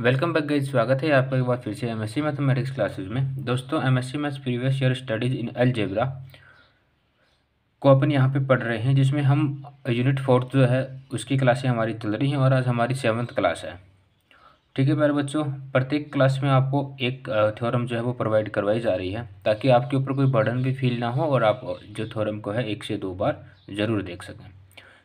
welcome back गई स्वागत है आपका एक बार फिर से एमएससी मैथमेटिक्स क्लासेस में दोस्तों MSc maths previous year studies in algebra को अपन यहाँ पे पढ़ रहे हैं जिसमें हम यूनिट फोर्थ जो है उसकी क्लासें हमारी चल रही हैं और आज हमारी सेवन्थ क्लास है ठीक है प्यारे बच्चों प्रत्येक क्लास में आपको एक थ्योरम जो है वो प्रोवाइड करवाई जा रही है ताकि आपके ऊपर कोई बर्डन भी फील ना हो और आप जो थ्योरम को है एक से दो बार ज़रूर देख सकें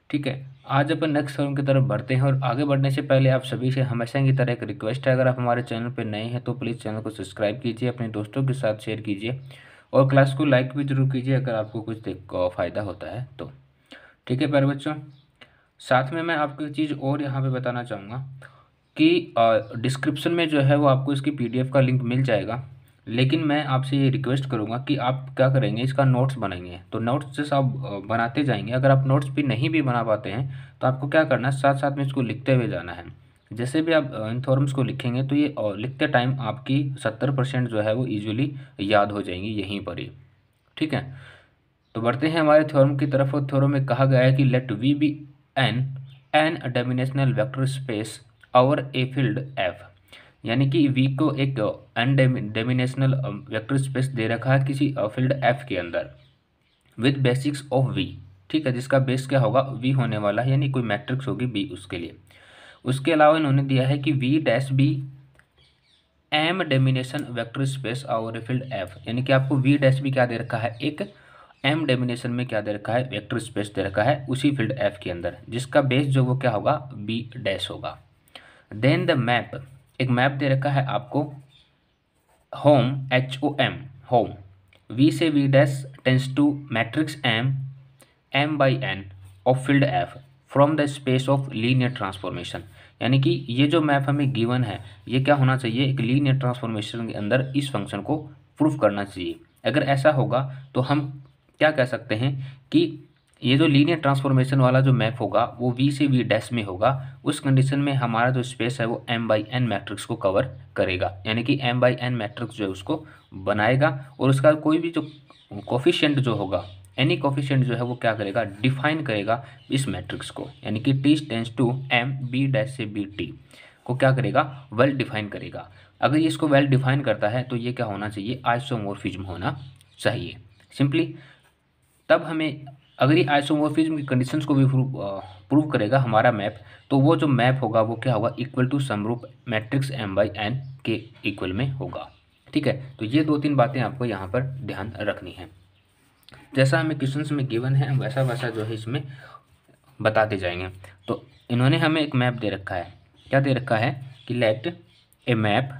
ठीक है आज अपन नेक्स्ट फॉर्म की तरफ बढ़ते हैं और आगे बढ़ने से पहले आप सभी से हमेशा की तरह एक रिक्वेस्ट है अगर आप हमारे चैनल पर नए हैं तो प्लीज़ चैनल को सब्सक्राइब कीजिए अपने दोस्तों के साथ शेयर कीजिए और क्लास को लाइक भी जरूर कीजिए अगर आपको कुछ फ़ायदा होता है तो ठीक है प्यारे बच्चों साथ में मैं आपको एक चीज़ और यहाँ पे बताना चाहूँगा कि डिस्क्रिप्शन में जो है वो आपको इसकी पीडीएफ का लिंक मिल जाएगा लेकिन मैं आपसे ये रिक्वेस्ट करूँगा कि आप क्या करेंगे इसका नोट्स बनाएंगे तो नोट्स जैसे आप बनाते जाएंगे अगर आप नोट्स भी नहीं भी बना पाते हैं तो आपको क्या करना है साथ साथ में इसको लिखते हुए जाना है जैसे भी आप इन थॉर्म्स को लिखेंगे तो ये लिखते टाइम आपकी सत्तर परसेंट जो है वो ईजिली याद हो जाएंगी यहीं पर ही ठीक है तो बढ़ते हैं हमारे थ्योरम की तरफ और थ्योरम में कहा गया है कि let V be N N dimensional vector space over a field F यानी कि वी को एक अनडेमिनेशनल वेक्टर स्पेस दे रखा है किसी फील्ड एफ के अंदर विद बेसिक्स ऑफ वी ठीक है जिसका बेस क्या होगा वी होने वाला है यानी कोई मैट्रिक्स होगी बी उसके लिए उसके अलावा इन्होंने दिया है कि V dash be M dimension vector space और फील्ड एफ यानी कि आपको वी डैश बी क्या दे रखा है एक एम डेमिनेशन में क्या दे रखा है वेक्टर स्पेस दे रखा है उसी फील्ड एफ के अंदर जिसका बेस जो वो क्या होगा बी डैश होगा देन द मैप एक मैप दे रखा है आपको hom H O M hom V से V dash tends to matrix M M by N of field F from the space of linear transformation यानी कि ये जो मैप हमें गिवन है ये क्या होना चाहिए एक लीनियर ट्रांसफॉर्मेशन के अंदर इस फंक्शन को प्रूफ करना चाहिए अगर ऐसा होगा तो हम क्या कह सकते हैं कि ये जो लीनियर ट्रांसफॉर्मेशन वाला जो मैप होगा वो वी से वी डैश में होगा उस कंडीशन में हमारा जो स्पेस है वो एम बाई एन मैट्रिक्स को कवर करेगा यानी कि एम बाई एन मैट्रिक्स जो है उसको बनाएगा और उसका कोई भी जो कॉफिशियंट जो होगा एनी कॉफिशियंट जो है वो क्या करेगा डिफाइन करेगा इस मैट्रिक्स को यानी कि T tends to M B dash से बी टी को क्या करेगा वेल well डिफाइन करेगा अगर ये इसको वेल well डिफाइन करता है तो ये क्या होना चाहिए आइसोमोरफिज्म होना चाहिए सिंपली तब हमें अगर ये आइसोमोफिज्म की कंडीशंस को भी प्रूव करेगा हमारा मैप तो वो जो मैप होगा वो क्या होगा इक्वल टू समरूप मैट्रिक्स एम बाई एन के इक्वल में होगा ठीक है तो ये दो तीन बातें आपको यहाँ पर ध्यान रखनी है जैसा हमें क्वेश्चन में गिवन है वैसा वैसा जो है इसमें बताते जाएंगे तो इन्होंने हमें एक मैप दे रखा है क्या दे रखा है कि लेट ए मैप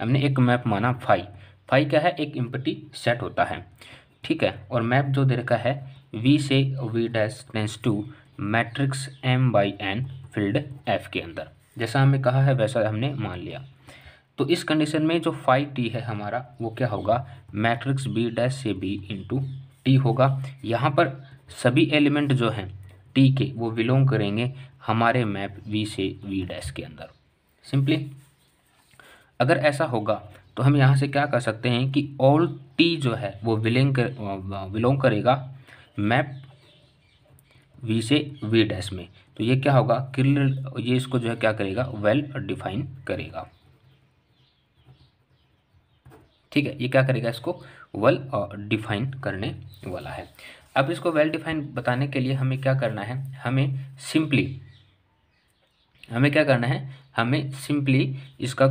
हमने एक मैप माना फाई फाई क्या है एक इम्पटी सेट होता है ठीक है और मैप जो दे रखा है वी से V dash tends to matrix M by N field F के अंदर जैसा हमें कहा है वैसा हमने मान लिया तो इस कंडीशन में जो फाइव टी है हमारा वो क्या होगा मैट्रिक्स बी डैश से बी इंटू टी होगा यहाँ पर सभी एलिमेंट जो हैं टी के वो बिलोंग करेंगे हमारे मैप वी से वी डैश के अंदर सिंपली अगर ऐसा होगा तो हम यहाँ से क्या कर सकते हैं कि ऑल टी जो है वो विलिंग कर विलोंग करेगा मैप वी से वी डैश में तो ये क्या होगा क्लियर ये इसको जो है क्या करेगा वेल डिफाइन करेगा ठीक है ये क्या करेगा इसको वेल डिफाइन करने वाला है अब इसको वेल डिफाइन बताने के लिए हमें क्या करना है हमें सिंपली हमें क्या करना है हमें सिंपली इसका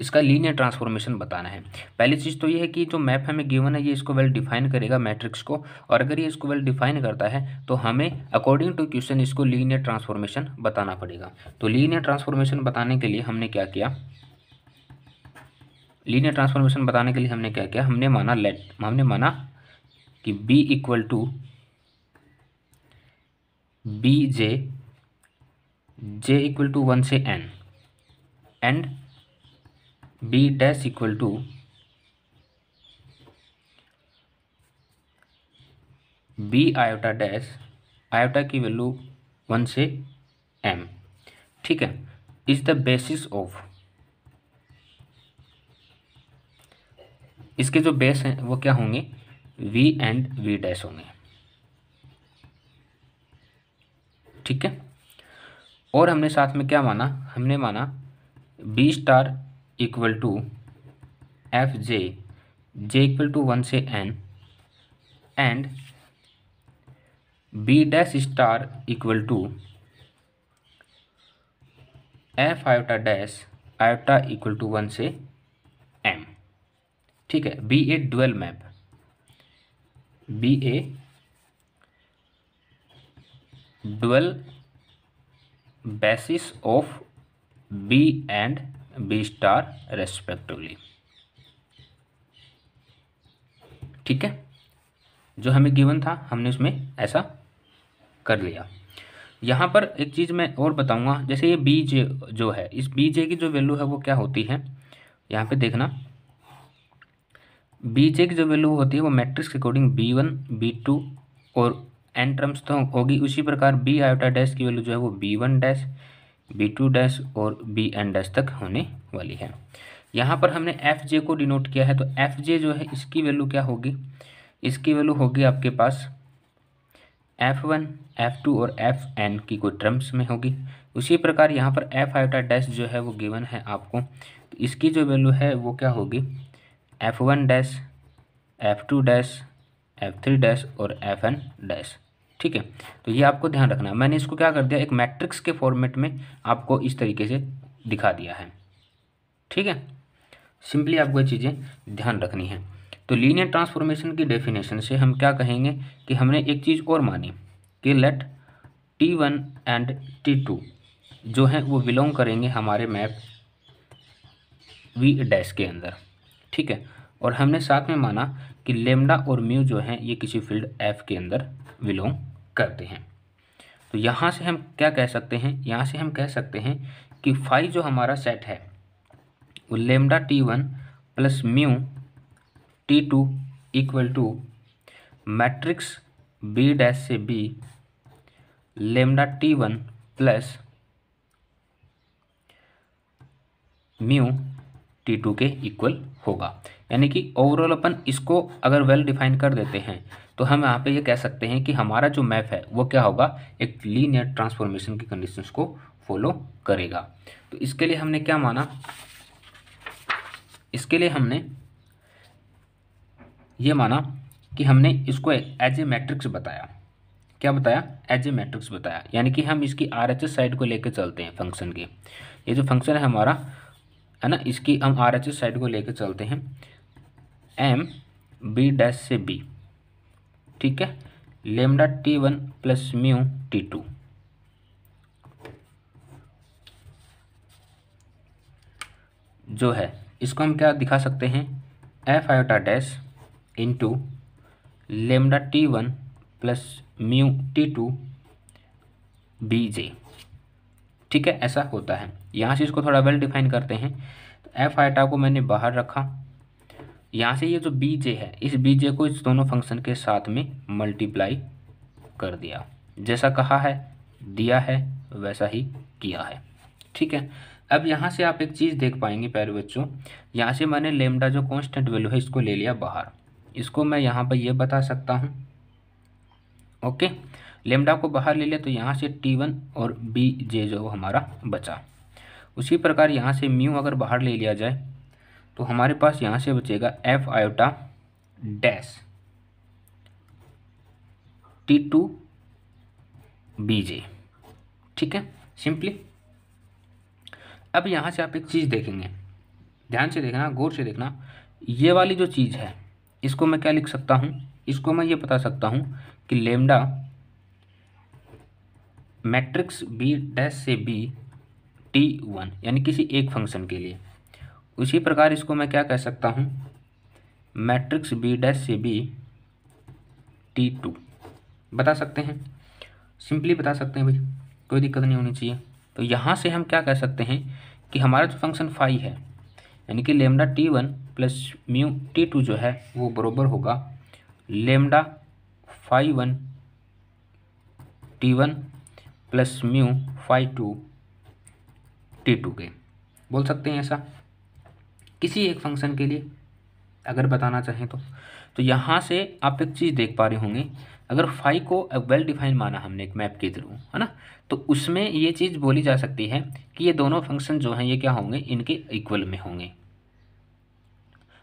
इसका लीनियर ट्रांसफॉर्मेशन बताना है पहली चीज़ तो ये है कि जो मैप हमें गिवन है ये इसको वेल डिफाइन करेगा मैट्रिक्स को और अगर ये इसको वेल डिफाइन करता है तो हमें अकॉर्डिंग टू क्वेश्चन इसको लीनियर ट्रांसफॉर्मेशन बताना पड़ेगा तो लीनियर ट्रांसफॉर्मेशन बताने के लिए हमने क्या किया लीनियर ट्रांसफॉर्मेशन बताने के लिए हमने क्या किया हमने माना लेट हमने माना कि B equal to B J J equal to one से N and B dash equal to B iota dash iota की वैल्यू वन से एम ठीक है इज द बेसिस ऑफ इसके जो बेस हैं वो क्या होंगे वी एंड वी डैश होंगे ठीक है और हमने साथ में क्या माना हमने माना B star equal to F J J equal to one से N and B dash star equal to F iota dash iota equal to one से एम ठीक है be a dual map be a dual basis of B and B star respectively ठीक है जो हमें given था हमने उसमें ऐसा कर लिया यहाँ पर एक चीज़ मैं और बताऊँगा जैसे ये बी जे जो है इस बी जे की जो वैल्यू है वो क्या होती है यहाँ पे देखना बी जे की जो वैल्यू होती है वो मैट्रिक्स के according B one B two और एन टर्म्स तो होगी उसी प्रकार बी आयोटा डैश की वैल्यू जो है वो B one dash B two dash और बी एन डैश तक होने वाली है यहाँ पर हमने एफ जे को डिनोट किया है तो एफ जे जो है इसकी वैल्यू क्या होगी इसकी वैल्यू होगी आपके पास एफ वन एफ टू और एफ एन की कोई टर्म्स में होगी उसी प्रकार यहाँ पर एफ आयोटा डैश जो है वो गिवन है आपको तो इसकी जो वैल्यू है वो क्या होगी F one dash F two dash F three dash और एफ एन डैश ठीक है तो ये आपको ध्यान रखना है मैंने इसको क्या कर दिया एक मैट्रिक्स के फॉर्मेट में आपको इस तरीके से दिखा दिया है ठीक है सिंपली आपको ये चीज़ें ध्यान रखनी है तो लीनियर ट्रांसफॉर्मेशन की डेफिनेशन से हम क्या कहेंगे कि हमने एक चीज़ और मानी कि let T one and T two जो हैं वो बिलोंग करेंगे हमारे मैप वी डैश के अंदर ठीक है और हमने साथ में माना कि लेमडा और म्यू जो हैं ये किसी फील्ड एफ के अंदर बिलोंग करते हैं तो यहाँ से हम क्या कह सकते हैं यहाँ से हम कह सकते हैं कि फाइव जो हमारा सेट है वो lambda T one plus mu T two equal to matrix B dash से B lambda T one plus mu T two के इक्वल होगा यानी कि ओवरऑल अपन इसको अगर वेल डिफाइन कर देते हैं तो हम यहाँ पे ये कह सकते हैं कि हमारा जो मैप है वो क्या होगा एक लीनियर ट्रांसफॉर्मेशन की कंडीशंस को फॉलो करेगा तो इसके लिए हमने क्या माना इसके लिए हमने ये माना कि हमने इसको एज ए मैट्रिक्स बताया क्या बताया एज ए मैट्रिक्स बताया यानी कि हम इसकी आर एच एस साइड को लेकर चलते हैं फंक्शन के ये जो फंक्शन है हमारा है ना इसकी हम आर एच एस साइड को लेकर चलते हैं एम बी डैश से बी ठीक है lambda T one plus mu T two जो है इसको हम क्या दिखा सकते हैं F iota dash into lambda T one plus mu T two B J ठीक है ऐसा होता है यहाँ से इसको थोड़ा वेल डिफाइन करते हैं तो एफ आयोटा को मैंने बाहर रखा यहाँ से ये जो बी जे है इस बी जे को इस दोनों फंक्शन के साथ में मल्टीप्लाई कर दिया जैसा कहा है दिया है वैसा ही किया है ठीक है अब यहाँ से आप एक चीज़ देख पाएंगे प्यारे बच्चों यहाँ से मैंने लेमडा जो कॉन्स्टेंट वैल्यू है इसको ले लिया बाहर इसको मैं यहाँ पर यह बता सकता हूँ ओके लेमडा को बाहर ले लिया तो यहाँ से टी वन और बी जे जो हमारा बचा उसी प्रकार यहाँ से म्यू अगर बाहर ले लिया जाए तो हमारे पास यहाँ से बचेगा F iota dash T two B J ठीक है सिंपली अब यहाँ से आप एक चीज़ देखेंगे ध्यान से देखना गौर से देखना ये वाली जो चीज़ है इसको मैं क्या लिख सकता हूँ इसको मैं ये बता सकता हूँ कि लेमडा मैट्रिक्स बी डैश से बी टी वन यानी किसी एक फंक्शन के लिए उसी प्रकार इसको मैं क्या कह सकता हूँ मैट्रिक्स बी डैश से बी टी टू बता सकते हैं सिंपली बता सकते हैं भाई कोई दिक्कत नहीं होनी चाहिए तो यहाँ से हम क्या कह सकते हैं कि हमारा जो फंक्शन फाई है यानी कि lambda T one plus mu T two जो है वो बरोबर होगा lambda phi one T one plus mu phi two T two के बोल सकते हैं ऐसा किसी एक फंक्शन के लिए अगर बताना चाहें तो तो यहाँ से आप एक चीज़ देख पा रहे होंगे अगर फाई को वेल डिफाइन माना हमने एक मैप के थ्रू है ना तो उसमें ये चीज़ बोली जा सकती है कि ये दोनों फंक्शन जो हैं ये क्या होंगे इनके इक्वल में होंगे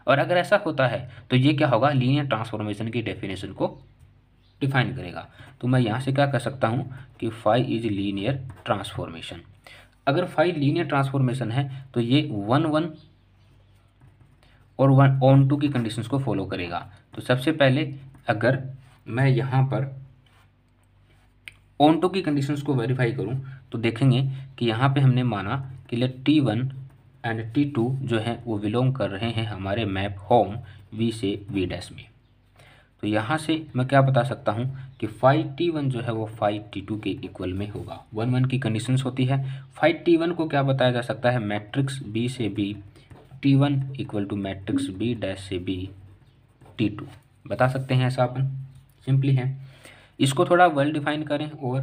और अगर ऐसा होता है तो ये क्या होगा लीनियर ट्रांसफॉर्मेशन की डेफिनेशन को डिफाइन करेगा तो मैं यहाँ से क्या कर सकता हूँ कि फाई इज लीनियर ट्रांसफॉर्मेशन अगर फाई लीनियर ट्रांसफॉर्मेशन है तो ये वन वन और वन ऑन टू की कंडीशंस को फॉलो करेगा तो सबसे पहले अगर मैं यहाँ पर ऑन टू की कंडीशंस को वेरीफाई करूँ तो देखेंगे कि यहाँ पे हमने माना कि let T one and T two जो है वो बिलोंग कर रहे हैं हमारे मैप होम वी से वी डैश में तो यहाँ से मैं क्या बता सकता हूँ कि फाइव टी वन जो है वो फाइव टी टू के इक्वल में होगा वन वन की कंडीशंस होती है फाइव टी वन को क्या बताया जा सकता है मैट्रिक्स बी से B T one equal to matrix B dash से बी टी टू बता सकते हैं ऐसा अपन सिंपली है इसको थोड़ा वेल डिफाइन करें और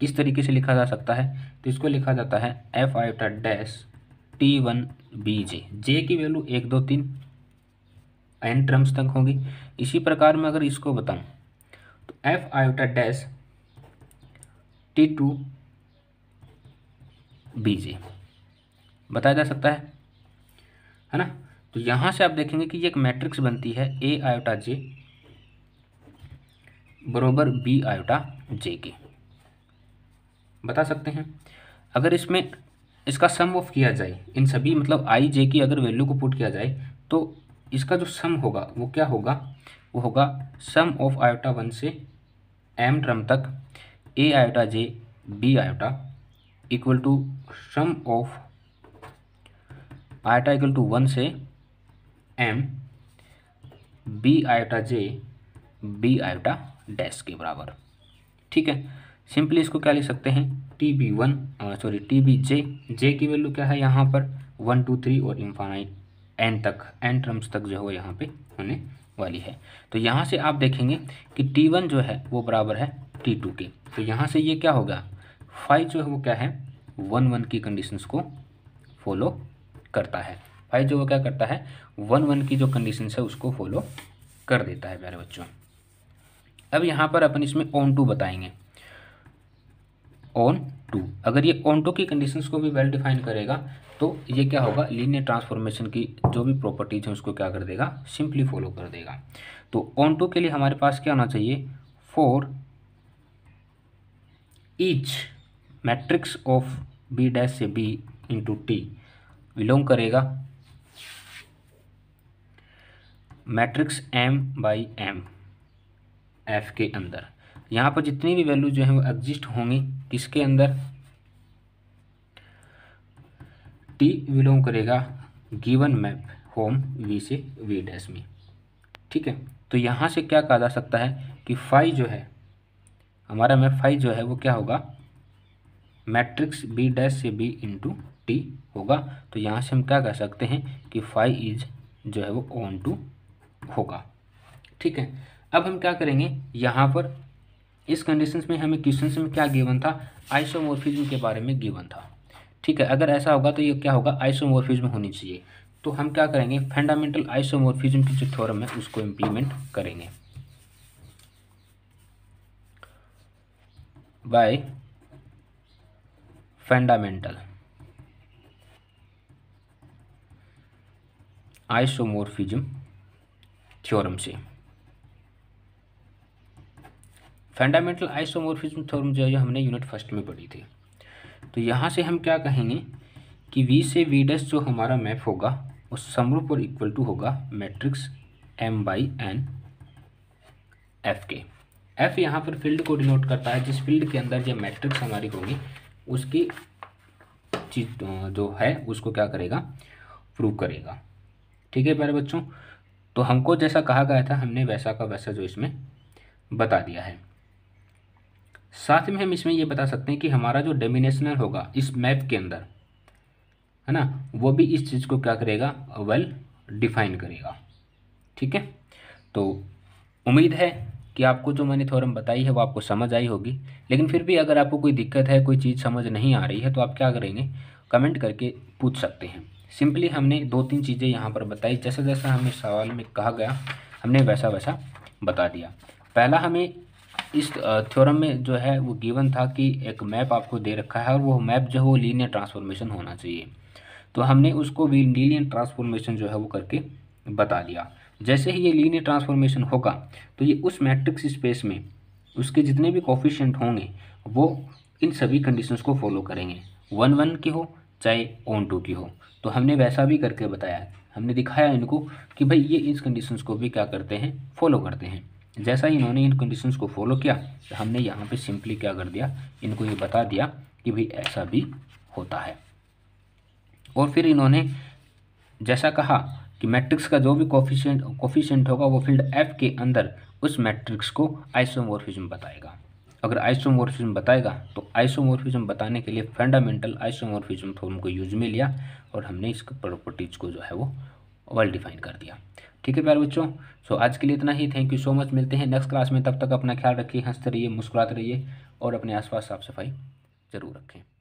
किस तरीके से लिखा जा सकता है तो इसको लिखा जाता है एफ टा dash T one B J J की वैल्यू एक दो तीन एन टर्म्स तक होगी इसी प्रकार में अगर इसको बताऊं तो F iota dash T two B J बताया जा सकता है है ना तो यहाँ से आप देखेंगे कि ये एक मैट्रिक्स बनती है ए आयोटा जे बरोबर बी आयोटा जे के बता सकते हैं अगर इसमें इसका सम ऑफ किया जाए इन सभी मतलब आई जे की अगर वैल्यू को पुट किया जाए तो इसका जो सम होगा वो क्या होगा वो होगा सम ऑफ आयोटा वन से एम ट्रम तक A iota J B iota equal to sum of iota equal to one से M B iota J B iota dash के बराबर ठीक है सिंपली इसको क्या लिख सकते हैं T B one sorry T B J J की वैल्यू क्या है यहाँ पर वन टू थ्री और इम्फानाइट एन तक एन टर्म्स तक जो है यहाँ पे होने वाली है तो यहाँ से आप देखेंगे कि टी वन जो है वो बराबर है टी टू के तो यहाँ से ये क्या होगा फाइव जो है वो क्या है वन वन की कंडीशंस को फॉलो करता है फाइव जो वो क्या करता है वन वन की जो कंडीशन है उसको फॉलो कर देता है प्यारे बच्चों अब यहाँ पर अपन इसमें ऑन टू बताएंगे ऑन टू अगर ये ऑन टू की कंडीशंस को भी वेल डिफाइन करेगा तो ये क्या होगा लीनियर ट्रांसफॉर्मेशन की जो भी प्रॉपर्टीज हैं उसको क्या कर देगा सिंपली फॉलो कर देगा तो ऑन टू के लिए हमारे पास क्या होना चाहिए for each matrix of B dash से बी इंटू टी बिलोंग करेगा matrix M by M F के अंदर यहाँ पर जितनी भी वैल्यू जो है वो एग्जिस्ट होंगी किसके अंदर टी बिलोंग करेगा गिवन मैप होम वी से वी डैश में ठीक है तो यहाँ से क्या कहा जा सकता है कि फाइव जो है हमारा मैप फाइव जो है वो क्या होगा मैट्रिक्स बी डैश से बी इंटू टी होगा तो यहाँ से हम क्या कह सकते हैं कि फाइव इज जो है वो ओन टू होगा ठीक है अब हम क्या करेंगे यहाँ पर इस कंडीशन में हमें क्वेश्चन में क्या गिवन था आइसोमोर्फिज्म के बारे में गिवन था ठीक है अगर ऐसा होगा तो ये क्या होगा आइसोमोरफिज्म होनी चाहिए तो हम क्या करेंगे फंडामेंटल आइसोमोर्फिज्म की जो थ्योरम है उसको इम्प्लीमेंट करेंगे बाय फंडामेंटल आइसोमोरफिजम थ्योरम से फंडामेंटल आइसोमोरफिजम थ्योरम जो है हमने यूनिट फर्स्ट में पढ़ी थी तो यहाँ से हम क्या कहेंगे कि वी से डस जो हमारा मैप होगा वो समरूप और इक्वल टू होगा matrix M by N F के एफ यहाँ पर फील्ड को डिनोट करता है जिस फील्ड के अंदर जो मैट्रिक्स हमारी होगी उसकी चीज जो है उसको क्या करेगा प्रूव करेगा ठीक है प्यारे बच्चों तो हमको जैसा कहा गया था हमने वैसा का वैसा जो इसमें बता दिया है साथ में हम इसमें ये बता सकते हैं कि हमारा जो डेमिनेशनल होगा इस मैप के अंदर है ना वो भी इस चीज़ को क्या करेगा वेल डिफाइन करेगा ठीक है तो उम्मीद है कि आपको जो मैंने थोरम बताई है वो आपको समझ आई होगी लेकिन फिर भी अगर आपको कोई दिक्कत है कोई चीज़ समझ नहीं आ रही है तो आप क्या करेंगे कमेंट करके पूछ सकते हैं सिंपली हमने दो तीन चीज़ें यहाँ पर बताई जैसा जैसा हमें सवाल में कहा गया हमने वैसा वैसा बता दिया पहला हमें इस थ्योरम में जो है वो गिवन था कि एक मैप आपको दे रखा है और वो मैप जो है वो लीनियर ट्रांसफॉर्मेशन होना चाहिए तो हमने उसको भी लीनियर ट्रांसफॉर्मेशन जो है वो करके बता दिया जैसे ही ये लीनियर ट्रांसफॉर्मेशन होगा तो ये उस मैट्रिक्स स्पेस में उसके जितने भी कॉफिशेंट होंगे वो इन सभी कंडीशंस को फॉलो करेंगे वन वन की हो चाहे ऑन टू की हो तो हमने वैसा भी करके बताया हमने दिखाया इनको कि भाई ये इस कंडीशंस को भी क्या करते हैं फॉलो करते हैं जैसा ही इन्होंने इन कंडीशंस को फॉलो किया तो हमने यहाँ पे सिंपली क्या कर दिया इनको ये बता दिया कि भाई ऐसा भी होता है और फिर इन्होंने जैसा कहा कि मैट्रिक्स का जो भी कॉफिशेंट कॉफिशेंट होगा वो फील्ड एफ के अंदर उस मैट्रिक्स को आइसोमोरफिज्म बताएगा अगर आइसोमॉर्फिज्म बताएगा तो आइसोमॉर्फिज्म बताने के लिए फंडामेंटल आइसोमोरफिज्म फॉर्म तो को यूज में लिया और हमने इसके प्रॉपर्टीज़ को जो है वो वेल डिफाइन कर दिया ठीक है प्यार बच्चों सो आज के लिए इतना ही थैंक यू सो मच मिलते हैं नेक्स्ट क्लास में तब तक अपना ख्याल रखिए हंसते रहिए मुस्कुराते रहिए और अपने आसपास साफ सफाई ज़रूर रखें